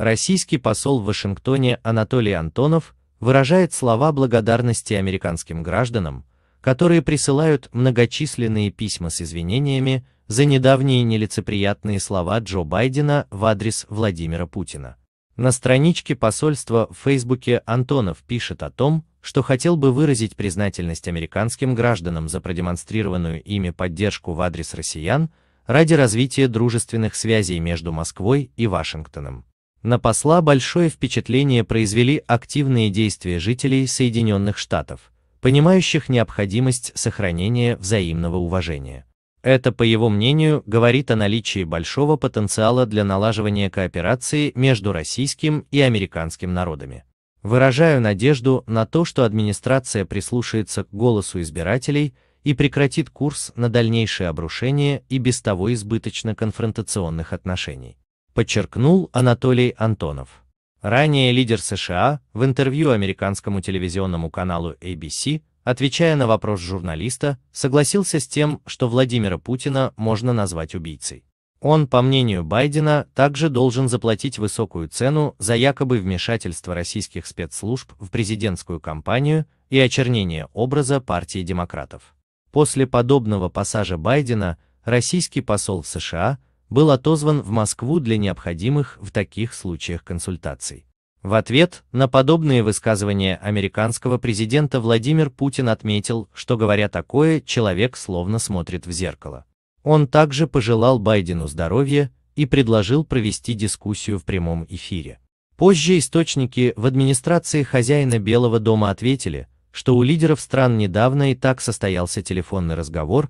российский посол в Вашингтоне Анатолий Антонов выражает слова благодарности американским гражданам, которые присылают многочисленные письма с извинениями за недавние нелицеприятные слова Джо Байдена в адрес Владимира Путина. На страничке посольства в Фейсбуке Антонов пишет о том, что хотел бы выразить признательность американским гражданам за продемонстрированную ими поддержку в адрес россиян ради развития дружественных связей между Москвой и Вашингтоном. На посла большое впечатление произвели активные действия жителей Соединенных Штатов, понимающих необходимость сохранения взаимного уважения. Это, по его мнению, говорит о наличии большого потенциала для налаживания кооперации между российским и американским народами. Выражаю надежду на то, что администрация прислушается к голосу избирателей и прекратит курс на дальнейшее обрушение и без того избыточно конфронтационных отношений подчеркнул Анатолий Антонов. Ранее лидер США в интервью американскому телевизионному каналу ABC, отвечая на вопрос журналиста, согласился с тем, что Владимира Путина можно назвать убийцей. Он, по мнению Байдена, также должен заплатить высокую цену за якобы вмешательство российских спецслужб в президентскую кампанию и очернение образа партии демократов. После подобного пассажа Байдена российский посол в США был отозван в Москву для необходимых в таких случаях консультаций. В ответ на подобные высказывания американского президента Владимир Путин отметил, что говоря такое, человек словно смотрит в зеркало. Он также пожелал Байдену здоровья и предложил провести дискуссию в прямом эфире. Позже источники в администрации хозяина Белого дома ответили, что у лидеров стран недавно и так состоялся телефонный разговор,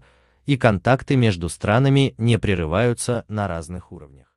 и контакты между странами не прерываются на разных уровнях.